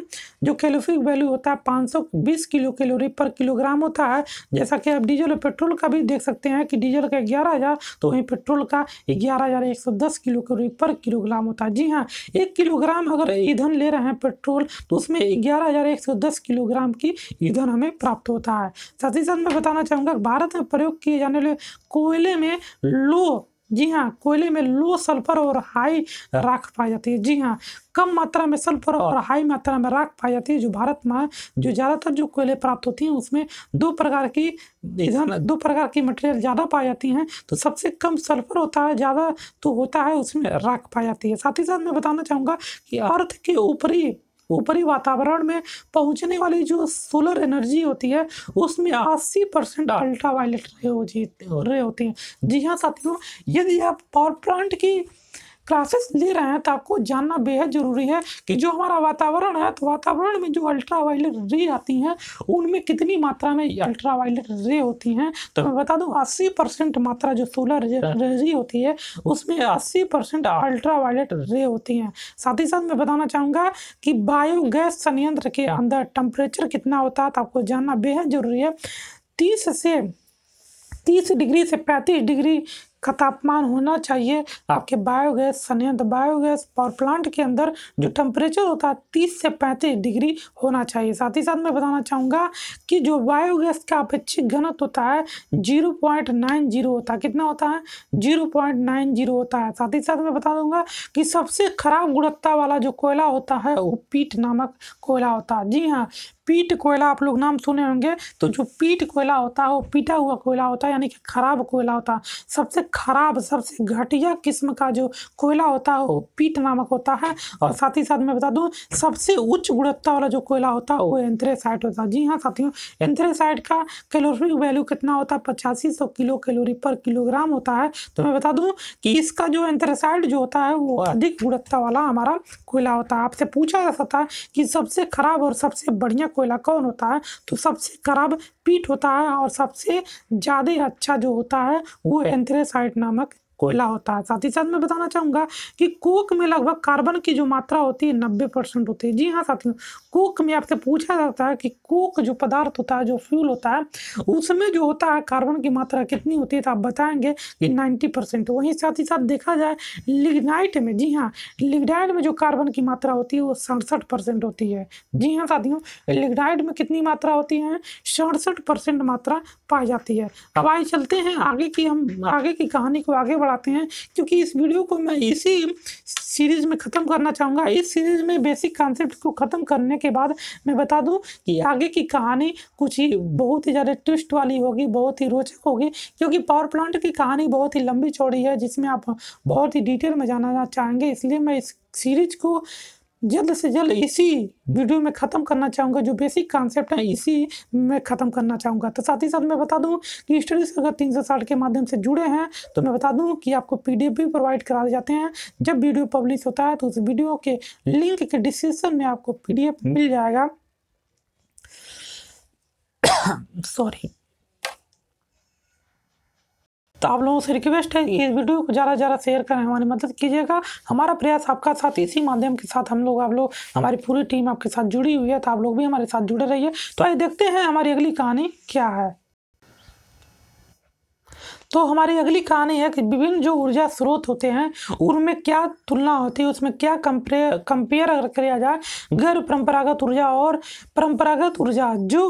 Speaker 1: जो कैलोफिक वैल्यू होता है पाँच सौ बीस किलो कैलोरी पर किलोग्राम होता है जैसा कि आप डीजल और पेट्रोल का भी देख सकते हैं कि डीजल का ग्यारह हज़ार तो वहीं पेट्रोल का ग्यारह हज़ार एक सौ दस किलो करीब पर किलोग्राम होता है जी हाँ एक किलोग्राम अगर ईंधन ले रहे हैं पेट्रोल तो उसमें ग्यारह हज़ार एक सौ दस किलोग्राम की ईंधन हमें प्राप्त होता है साथ ही साथ मैं बताना चाहूँगा भारत में प्रयोग किए जाने वाले कोयले में लो जी हाँ कोयले में लो सल्फर और हाई राख पाई जाती है जी हाँ कम मात्रा में सल्फर और हाई मात्रा में राख पाई जाती है जो भारत में जो ज़्यादातर जो कोयले प्राप्त होती हैं उसमें दो प्रकार की ईंधन दो प्रकार की मटेरियल ज़्यादा पाई जाती हैं तो सबसे कम सल्फर होता है ज़्यादा तो होता है उसमें राख पाई जाती है साथ ही साथ मैं बताना चाहूँगा कि हाँ। अर्थ के ऊपरी ऊपरी वातावरण में पहुंचने वाली जो सोलर एनर्जी होती है उसमें 80 परसेंट अल्ट्रा वायलेट रे होती है जी हाँ साथियों यदि आप पावर प्लांट की क्लासेस ले रहे हैं तो आपको जानना बेहद ज़रूरी है कि जो हमारा वातावरण है तो वातावरण में जो अल्ट्रा वायलेट रे आती हैं उनमें कितनी मात्रा में अल्ट्रा वायलेट रे होती हैं तो मैं बता दूं 80 परसेंट मात्रा जो सोलर रे हाँ। होती है उसमें 80 परसेंट अल्ट्रा वायलेट रे होती हैं साथ ही साथ मैं बताना चाहूँगा कि बायोगैस संयंत्र के अंदर टेम्परेचर कितना होता है तो आपको जानना बेहद ज़रूरी है तीस से तीस डिग्री से पैंतीस डिग्री का तापमान होना चाहिए हाँ। आपके बायोगैस संयंत्र बायोगैस पावर प्लांट के अंदर जो टेम्परेचर होता है तीस से पैंतीस डिग्री होना चाहिए साथ ही साथ मैं बताना चाहूँगा कि जो बायोगैस का अपेक्षित घनत्व होता है जीरो पॉइंट नाइन जीरो होता है कितना होता है जीरो पॉइंट नाइन जीरो होता है साथ ही साथ मैं बता दूंगा कि सबसे खराब गुणवत्ता वाला जो कोयला होता है वो पीट नामक कोयला होता है जी हाँ पीट कोयला आप लोग नाम सुने होंगे तो जो पीट कोयला होता है वो पीटा हुआ कोयला होता है यानी कि खराब कोयला होता है सबसे खराब सबसे घटिया किस्म का जो कोयला होता है वो पीट नामक होता है और साथ ही साथ मैं बता दूँ सबसे उच्च गुणवत्ता वाला जो कोयला होता है वो एंथ्रेसाइट होता है जी हाँ साथियों एंथ्रेसाइट का कैलोरिक वैल्यू कितना होता है पचासी सौ किलो कैलोरी पर किलोग्राम होता है तो मैं बता दूँ कि इसका जो एंथ्रेसाइट जो होता है वो अधिक गुणवत्ता वाला हमारा कोयला होता है आपसे पूछा जा सकता है कि सबसे खराब और सबसे बढ़िया कोयला कौन होता है तो सबसे खराब पीट होता है और सबसे ज़्यादा अच्छा जो होता है वो एंथ्रेसाइट नामक कोयला होता है साथ ही साथ मैं बताना चाहूँगा कि कोक में लगभग कार्बन की जो मात्रा होती है नब्बे परसेंट होती है जी हाँ साथियों कोक में आपसे पूछा जाता है कि कोक जो पदार्थ होता है जो फ्यूल होता है उसमें जो होता है कार्बन की मात्रा कितनी होती है तो आप बताएंगे कि नाइन्टी परसेंट वहीं साथ ही साथ देखा जाए लिग्नाइट में जी हाँ लिग्नाइट में जो कार्बन की मात्रा होती है वो सड़सठ होती है जी हाँ साथियों लिग्नाइट में कितनी मात्रा होती है सड़सठ मात्रा पाई जाती है अब तो आई चलते हैं आगे की हम आगे की कहानी को आगे बढ़ाते हैं क्योंकि इस वीडियो को मैं इसी सीरीज़ में ख़त्म करना चाहूँगा इस सीरीज़ में बेसिक कॉन्सेप्ट को ख़त्म करने के बाद मैं बता दूँ कि आगे की कहानी कुछ ही बहुत ही ज़्यादा ट्विस्ट वाली होगी बहुत ही रोचक होगी क्योंकि पावर प्लांट की कहानी बहुत ही लंबी चौड़ी है जिसमें आप बहुत ही डिटेल में जाना चाहेंगे इसलिए मैं इस सीरीज को जल्द से जल्द इसी वीडियो में ख़त्म करना चाहूँगा जो बेसिक कॉन्सेप्ट है इसी में ख़त्म करना चाहूँगा तो साथ ही साथ मैं बता दूँ कि स्टडीज अगर तीन सौ साठ के माध्यम से जुड़े हैं तो मैं बता दूँ कि आपको पी भी प्रोवाइड करा जाते हैं जब वीडियो पब्लिश होता है तो उस वीडियो के लिंक के डिस्क्रिप्सन में आपको पी मिल जाएगा सॉरी [coughs] तो आप लोगों से रिक्वेस्ट है कि इस वीडियो को ज़्यादा से ज़्यादा शेयर करें हमारी मदद कीजिएगा हमारा प्रयास आपका साथ इसी माध्यम के साथ हम लोग आप लोग हमारी पूरी टीम आपके साथ जुड़ी हुई है तो आप लोग भी हमारे साथ जुड़े रहिए तो आइए देखते हैं हमारी अगली कहानी क्या है तो हमारी अगली कहानी है कि विभिन्न जो ऊर्जा स्रोत होते हैं उनमें क्या तुलना होती है उसमें क्या कंपेयर कंपेयर अगर किया जाए गैर परंपरागत ऊर्जा और परंपरागत ऊर्जा जो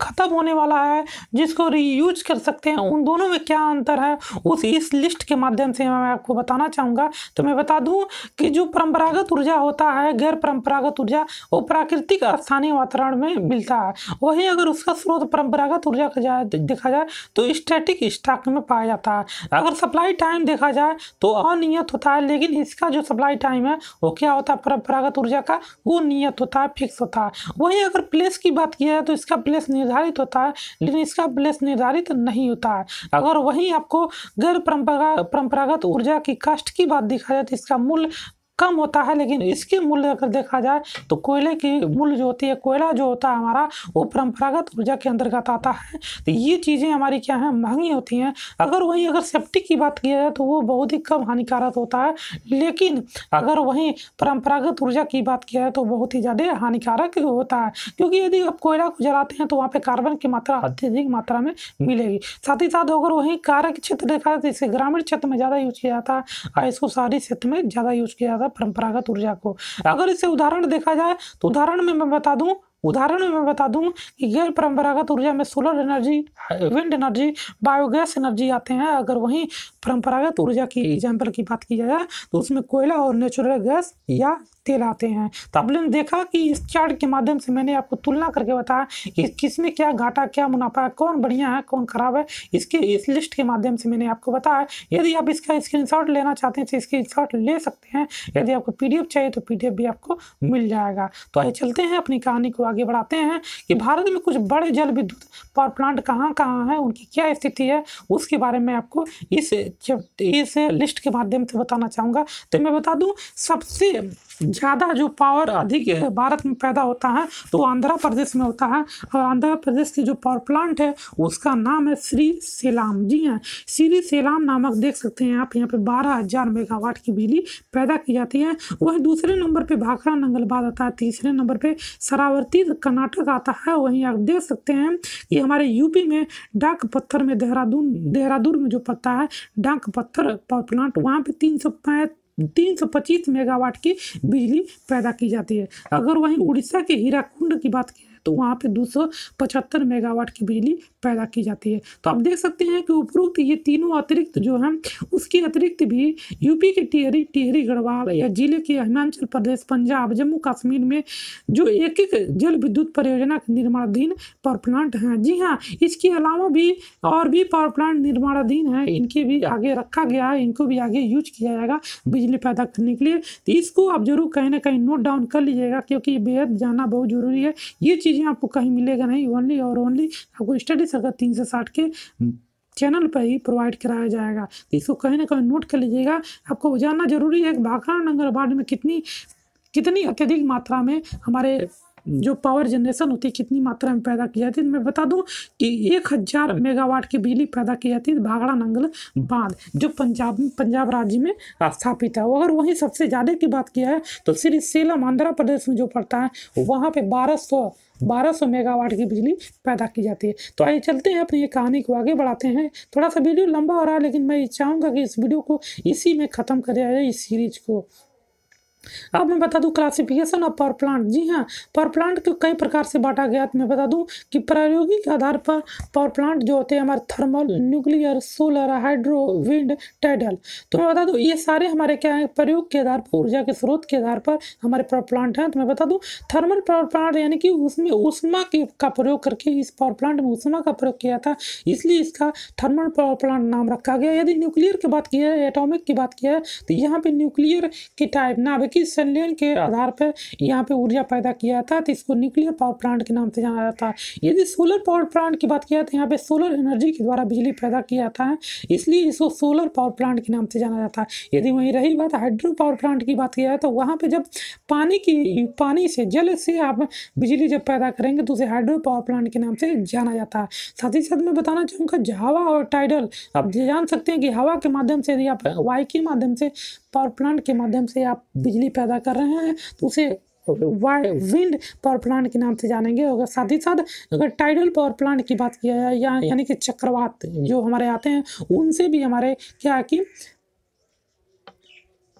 Speaker 1: ख़त्म होने वाला है जिसको रीयूज कर सकते हैं उन दोनों में क्या अंतर है उस इस लिस्ट के माध्यम से मैं आपको बताना चाहूँगा तो मैं बता दूँ कि जो परंपरागत ऊर्जा होता है गैर परंपरागत ऊर्जा वो प्राकृतिक स्थानीय वातावरण में मिलता है वहीं अगर उसका स्रोत परंपरागत ऊर्जा का जाए देखा जाए तो स्टैटिक स्टॉक में पाया जाता है अगर सप्लाई टाइम देखा जाए तो अनियत होता है लेकिन इसका जो सप्लाई टाइम है वो क्या होता है परंपरागत ऊर्जा का वो नियत होता है फिक्स होता है वहीं अगर प्लेस की बात किया जाए तो इसका प्लेस निर्धारित होता है लेकिन इसका ब्लेस निर्धारित नहीं होता है अगर वहीं आपको गैर परंपरागत ऊर्जा की कष्ट की बात दिखा जाए तो इसका मूल कम होता है लेकिन इसके मूल्य अगर देखा जाए तो कोयले की मूल्य जो होती है कोयला जो होता है हमारा वो परंपरागत ऊर्जा के अंतर्गत आता है तो ये चीज़ें हमारी क्या है महंगी होती हैं अगर वहीं अगर सेफ्टी की बात किया जाए तो वो बहुत ही कम हानिकारक होता है लेकिन अगर वहीं परंपरागत ऊर्जा की बात किया जाए तो बहुत ही ज़्यादा हानिकारक होता है क्योंकि यदि आप कोयला को जलाते हैं तो वहाँ पर कार्बन की मात्रा अत्यधिक मात्रा में मिलेगी साथ ही साथ अगर वहीं कार्य क्षेत्र देखा जाए तो इसे ग्रामीण क्षेत्र में ज़्यादा यूज किया जाता है और इसको शहरी क्षेत्र में ज़्यादा यूज किया जाता है परंपरागत ऊर्जा को अगर इसे उदाहरण देखा जाए तो उदाहरण में मैं बता दूं उदाहरण में मैं बता दूं कि गैर परंपरागत ऊर्जा में solar energy wind energy biogas energy आते हैं अगर वहीं परंपरागत ऊर्जा की एग्जाम्पल की बात की जाए तो उसमें कोयला और नेचुरल गैस या तेल आते हैं तो आपने देखा कि इस चार्ट के माध्यम से मैंने आपको तुलना करके बताया कि किसमें क्या घाटा क्या मुनाफा है कौन बढ़िया है कौन खराब है इसके इस लिस्ट के माध्यम से मैंने आपको बताया यदि आप इसका स्क्रीनशॉट लेना चाहते हैं तो स्क्रीनशॉट ले सकते हैं यदि आपको पीडीएफ चाहिए तो पीडीएफ भी आपको मिल जाएगा तो आइए चलते हैं अपनी कहानी को आगे आगे बढ़ाते हैं कि भारत में कुछ बड़े जल विद्युत पावर प्लांट कहाँ कहाँ हैं उनकी क्या स्थिति है उसके बारे में आपको इस इस लिस्ट के माध्यम से बताना चाहूँगा तो मैं बता दूँ सबसे ज़्यादा जो पावर अधिक भारत में पैदा होता है तो आंध्र प्रदेश में होता है और आंध्र प्रदेश के जो पावर प्लांट है उसका नाम है श्री सेलाम जी हाँ श्री सेलाम नामक देख सकते हैं आप यहाँ पे बारह हज़ार मेगावाट की बिजली पैदा की जाती है वहीं दूसरे नंबर पे भाखड़ा नंगलबाद आता है तीसरे नंबर पे सरावर्ती चीज़ कर्नाटक आता है वहीं आप देख सकते हैं कि हमारे यूपी में डाक पत्थर में देहरादून देहरादून में जो पड़ता है डाक पत्थर पावर प्लांट वहाँ पे तीन सौ तीन सौ पच्चीस मेगावाट की बिजली पैदा की जाती है अगर वहीं उड़ीसा के हीराकुंड की बात की तो वहाँ पे दो मेगावाट की बिजली पैदा की जाती है तो आप देख सकते हैं कि उपरोक्त ये तीनों अतिरिक्त जो हैं उसके अतिरिक्त भी यूपी के टिहरी टिहरी गढ़वाल या जिले के हिमाचल प्रदेश पंजाब जम्मू कश्मीर में जो एक एक जल विद्युत परियोजना के निर्माणाधीन पावर प्लांट हैं जी हाँ इसके अलावा भी और भी पावर प्लांट निर्माणाधीन हैं इनके भी आगे रखा गया है इनको भी आगे यूज किया जाएगा बिजली पैदा करने के लिए तो इसको आप जरूर कहीं ना कहीं नोट डाउन कर लीजिएगा क्योंकि ये बेहद जाना बहुत जरूरी है ये चीज़ चीज़ें आपको कहीं मिलेगा नहीं ओनली और ओनली आपको स्टडी सर्कल तीन सौ साठ के चैनल पर ही प्रोवाइड कराया जाएगा तो इसको कहीं ना कहीं नोट कर लीजिएगा आपको जानना जरूरी है कि भाखड़ा नंगर वार्ड में कितनी कितनी अत्यधिक मात्रा में हमारे जो पावर जनरेशन होती है कितनी मात्रा में पैदा की जाती है मैं बता दूं कि एक हज़ार मेगावाट की बिजली पैदा की जाती है भागड़ा नंगल बांध जो पंजाब पंजाब राज्य में स्थापित है अगर वहीं सबसे ज़्यादा की बात किया है तो सिर्फ सेलम आंध्र प्रदेश में जो पड़ता है वहाँ पे बारह सौ 1200 मेगावाट की बिजली पैदा की जाती है तो आइए चलते हैं अपनी ये कहानी को आगे बढ़ाते हैं थोड़ा सा वीडियो लंबा हो रहा है लेकिन मैं ये चाहूँगा कि इस वीडियो को इसी में ख़त्म कर दिया जाए इस सीरीज को अब मैं बता दूं क्लासिफिकेशन ऑफ पावर प्लांट जी हाँ पावर प्लांट को कई प्रकार से बांटा गया तो मैं बता दूं कि प्रायोगिक आधार पर पावर प्लांट जो होते हैं हमारे thermal nuclear solar hydro wind tidal तो मैं बता दूं ये सारे हमारे क्या हैं प्रयोग के आधार पर ऊर्जा के स्रोत के आधार पर हमारे पावर प्लांट हैं तो मैं बता दूँ थर्मल पावर प्लांट यानी कि उसमें उषमा के का प्रयोग करके इस पावर प्लांट में उषमा का प्रयोग किया था इसलिए इसका थर्मल पावर प्लांट नाम रखा गया यदि न्यूक्लियर की बात किया है एटोमिक की बात किया है तो यहाँ पर न्यूक्लियर की टाइप नाभिक कि संलयन के आधार पर यहाँ पे ऊर्जा पैदा किया जाता है तो इसको न्यूक्लियर पावर प्लांट के नाम से जाना जाता है यदि सोलर पावर प्लांट की बात किया तो यहाँ पे सोलर एनर्जी के द्वारा बिजली पैदा किया जाता है इसलिए इसको सोलर पावर प्लांट के नाम से जाना जाता है यदि वहीं रही बात हाइड्रो पावर प्लांट की बात किया जाए तो वहाँ पर जब पानी की पानी से जल से आप बिजली जब पैदा करेंगे तो उसे हाइड्रो पावर प्लांट के नाम से जाना जाता है साथ ही साथ मैं बताना चाहूँगा जावा और टाइडल आप जान सकते हैं कि हवा के माध्यम से यदि आप वाई के माध्यम से पावर प्लांट के माध्यम से आप बिजली पैदा कर रहे हैं तो उसे वाई विंड पावर प्लांट के नाम से जानेंगे अगर साथ ही साथ अगर टाइडल पावर प्लांट की बात किया जाए या यानी कि चक्रवात जो हमारे आते हैं उनसे भी हमारे क्या है कि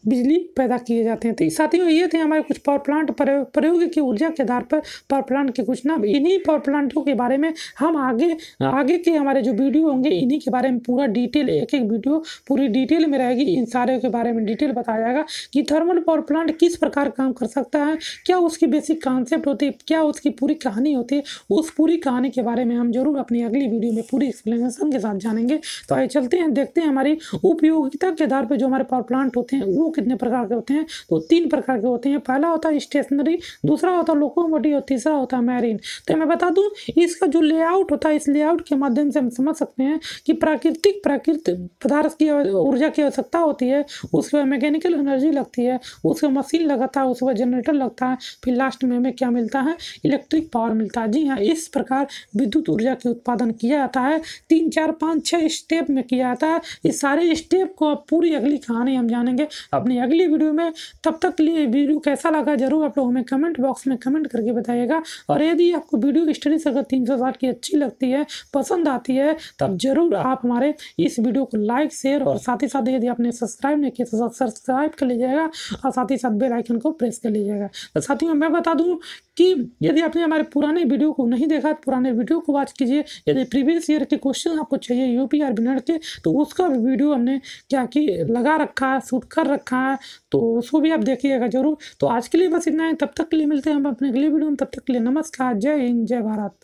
Speaker 1: बिजली पैदा किए जाते हैं तो साथियों ये थे हमारे कुछ पावर प्लांट प्रयोग की ऊर्जा के आधार पर पावर प्लांट के कुछ नाम इन्हीं पावर प्लांटों के बारे में हम आगे हाँ। आगे के हमारे जो वीडियो होंगे इन्हीं के बारे में पूरा डिटेल एक एक वीडियो पूरी डिटेल में रहेगी इन सारे के बारे में डिटेल बताया जाएगा कि थर्मल पावर प्लांट किस प्रकार काम कर सकता है क्या उसकी बेसिक कॉन्सेप्ट होती है क्या उसकी पूरी कहानी होती है उस पूरी कहानी के बारे में हम जरूर अपनी अगली वीडियो में पूरी एक्सप्लेनेशन के साथ जानेंगे तो आइए चलते हैं देखते हैं हमारी उपयोगिता के आधार पर जो हमारे पावर प्लांट होते हैं वो कितने प्रकार के होते हैं तो तीन प्रकार के होते हैं पहला होता है स्टेशनरी दूसरा होता है लोकोमोटिव और तीसरा होता है मैरीन तो मैं बता दूँ इसका जो लेआउट होता है इस लेआउट के माध्यम से हम समझ सकते हैं कि प्राकृतिक प्राकृतिक पदार्थ की ऊर्जा की आवश्यकता होती है उसके बाद मैकेनिकल एनर्जी लगती है उसके मशीन लगाता है उसके बाद जनरेटर लगता है फिर लास्ट में हमें क्या मिलता है इलेक्ट्रिक पावर मिलता है जी हाँ इस प्रकार विद्युत ऊर्जा के उत्पादन किया जाता है तीन चार पाँच छः स्टेप में किया जाता है इस सारे स्टेप को अब पूरी अगली कहानी हम जानेंगे अब अपनी अगली वीडियो में तब तक लिए वीडियो कैसा लगा जरूर आप लोग हमें कमेंट बॉक्स में कमेंट करके बताइएगा और यदि आपको वीडियो की स्टडीज अगर तीन सौ साठ की अच्छी लगती है पसंद आती है तो तब जरूर आप हमारे इस वीडियो को लाइक शेयर और साथ ही साथ यदि आपने सब्सक्राइब नहीं किया तो सब्सक्राइब कर लीजिएगा और साथ ही साथ बेलाइकन को प्रेस कर लीजिएगा तो साथियों मैं बता दूँ कि यदि आपने हमारे पुराने वीडियो को नहीं देखा तो पुराने वीडियो को वॉच कीजिए यदि प्रीवियस ईयर के क्वेश्चन आपको चाहिए यूपीआर पी आर बिनर के तो उसका वीडियो हमने क्या कि लगा रखा है शूट कर रखा है तो उसको भी आप देखिएगा जरूर तो आज के लिए बस इतना है तब तक के लिए मिलते हैं हम अपने अगले वीडियो में तब तक के लिए नमस्कार जय हिंद जय भारत